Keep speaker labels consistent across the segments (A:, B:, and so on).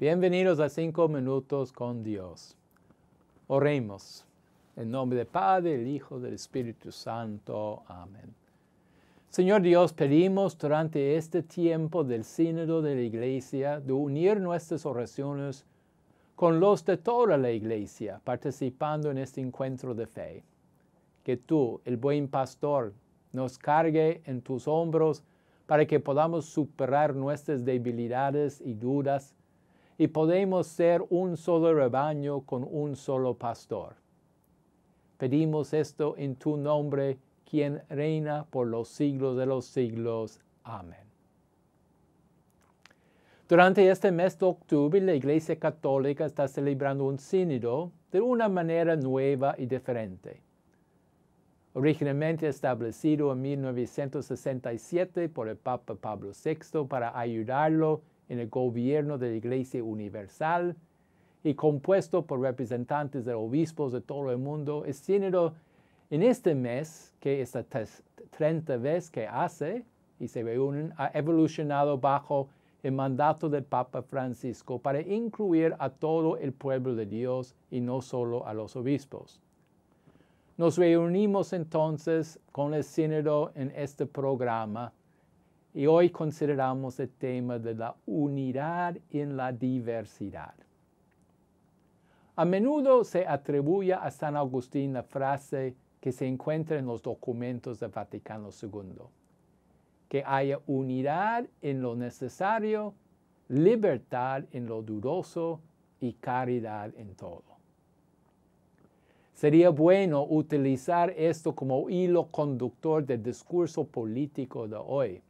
A: Bienvenidos a Cinco Minutos con Dios. Oremos. En nombre del Padre, del Hijo, del Espíritu Santo. Amén. Señor Dios, pedimos durante este tiempo del sínodo de la Iglesia de unir nuestras oraciones con los de toda la Iglesia participando en este encuentro de fe. Que tú, el buen pastor, nos cargue en tus hombros para que podamos superar nuestras debilidades y dudas y podemos ser un solo rebaño con un solo pastor. Pedimos esto en tu nombre, quien reina por los siglos de los siglos. Amén. Durante este mes de octubre, la Iglesia Católica está celebrando un sínodo de una manera nueva y diferente. Originalmente establecido en 1967 por el Papa Pablo VI para ayudarlo en el gobierno de la Iglesia Universal y compuesto por representantes de obispos de todo el mundo. El sínodo en este mes, que es la 30 vez que hace y se reúnen, ha evolucionado bajo el mandato del Papa Francisco para incluir a todo el pueblo de Dios y no solo a los obispos. Nos reunimos entonces con el sínodo en este programa y hoy consideramos el tema de la unidad en la diversidad. A menudo se atribuye a San Agustín la frase que se encuentra en los documentos del Vaticano II, que haya unidad en lo necesario, libertad en lo dudoso y caridad en todo. Sería bueno utilizar esto como hilo conductor del discurso político de hoy,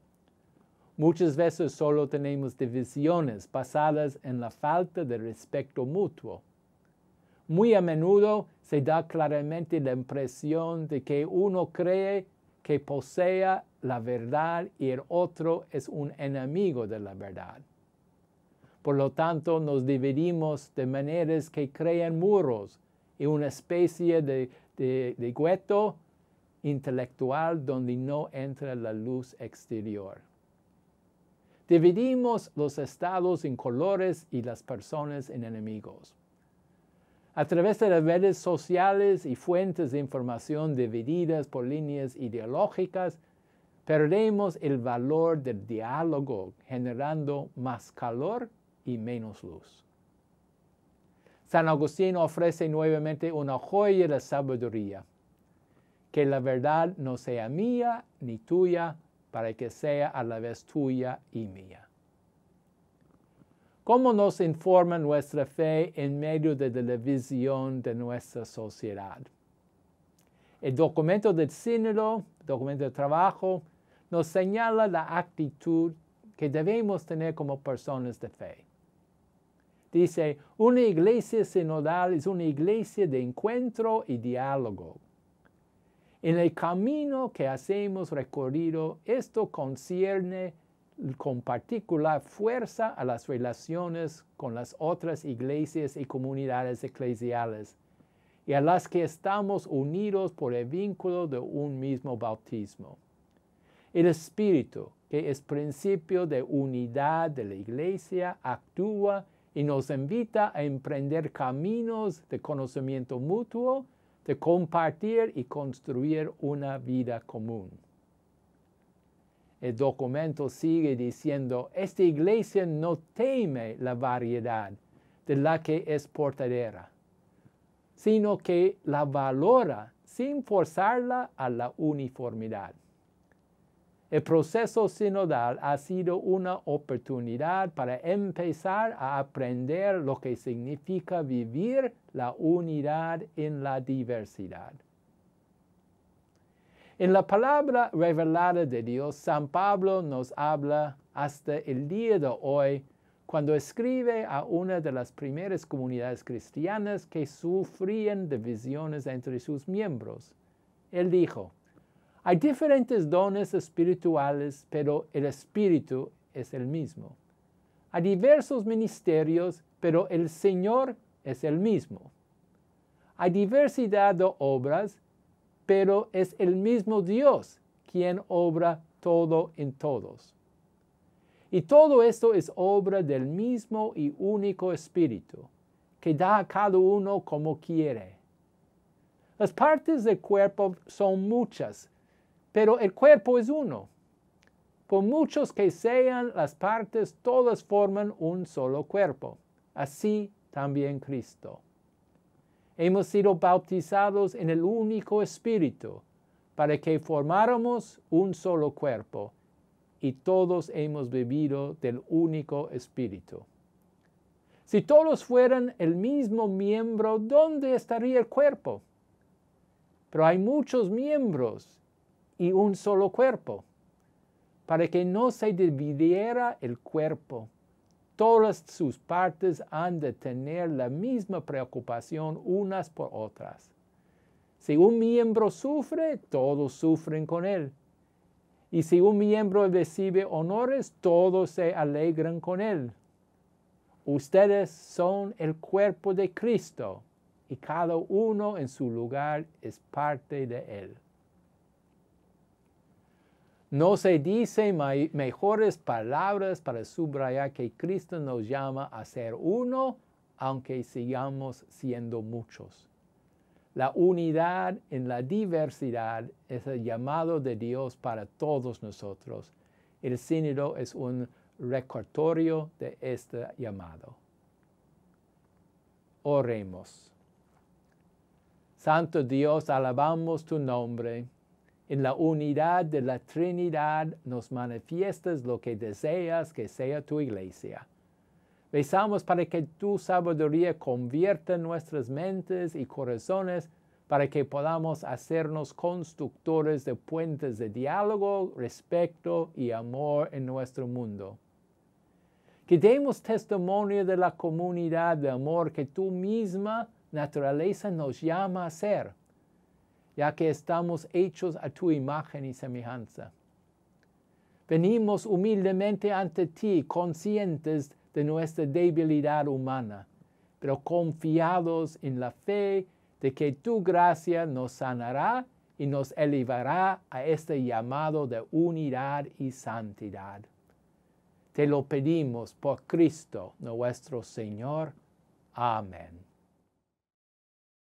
A: Muchas veces solo tenemos divisiones basadas en la falta de respeto mutuo. Muy a menudo se da claramente la impresión de que uno cree que posea la verdad y el otro es un enemigo de la verdad. Por lo tanto, nos dividimos de maneras que crean muros y una especie de, de gueto intelectual donde no entra la luz exterior. Dividimos los estados en colores y las personas en enemigos. A través de las redes sociales y fuentes de información divididas por líneas ideológicas, perdemos el valor del diálogo, generando más calor y menos luz. San Agustín ofrece nuevamente una joya de sabiduría. Que la verdad no sea mía ni tuya, para que sea a la vez tuya y mía. ¿Cómo nos informa nuestra fe en medio de la visión de nuestra sociedad? El documento del sínodo, documento de trabajo, nos señala la actitud que debemos tener como personas de fe. Dice, una iglesia sinodal es una iglesia de encuentro y diálogo en el camino que hacemos recorrido, esto concierne con particular fuerza a las relaciones con las otras iglesias y comunidades eclesiales, y a las que estamos unidos por el vínculo de un mismo bautismo. El Espíritu, que es principio de unidad de la iglesia, actúa y nos invita a emprender caminos de conocimiento mutuo de compartir y construir una vida común. El documento sigue diciendo, esta iglesia no teme la variedad de la que es portadera, sino que la valora sin forzarla a la uniformidad. El proceso sinodal ha sido una oportunidad para empezar a aprender lo que significa vivir la unidad en la diversidad. En la palabra revelada de Dios, San Pablo nos habla hasta el día de hoy cuando escribe a una de las primeras comunidades cristianas que sufrían divisiones entre sus miembros. Él dijo, hay diferentes dones espirituales, pero el espíritu es el mismo. Hay diversos ministerios, pero el Señor es el mismo. Hay diversidad de obras, pero es el mismo Dios quien obra todo en todos. Y todo esto es obra del mismo y único Espíritu, que da a cada uno como quiere. Las partes del cuerpo son muchas, pero el cuerpo es uno. Por muchos que sean las partes, todas forman un solo cuerpo. Así también Cristo. Hemos sido bautizados en el único Espíritu para que formáramos un solo cuerpo y todos hemos bebido del único Espíritu. Si todos fueran el mismo miembro, ¿dónde estaría el cuerpo? Pero hay muchos miembros y un solo cuerpo, para que no se dividiera el cuerpo. Todas sus partes han de tener la misma preocupación unas por otras. Si un miembro sufre, todos sufren con él. Y si un miembro recibe honores, todos se alegran con él. Ustedes son el cuerpo de Cristo y cada uno en su lugar es parte de él. No se dicen mejores palabras para subrayar que Cristo nos llama a ser uno, aunque sigamos siendo muchos. La unidad en la diversidad es el llamado de Dios para todos nosotros. El sínodo es un recortorio de este llamado. Oremos. Santo Dios, alabamos tu nombre en la unidad de la Trinidad nos manifiestas lo que deseas que sea tu iglesia. Besamos para que tu sabiduría convierta nuestras mentes y corazones para que podamos hacernos constructores de puentes de diálogo, respeto y amor en nuestro mundo. Que demos testimonio de la comunidad de amor que tu misma naturaleza nos llama a ser ya que estamos hechos a tu imagen y semejanza. Venimos humildemente ante ti, conscientes de nuestra debilidad humana, pero confiados en la fe de que tu gracia nos sanará y nos elevará a este llamado de unidad y santidad. Te lo pedimos por Cristo nuestro Señor. Amén.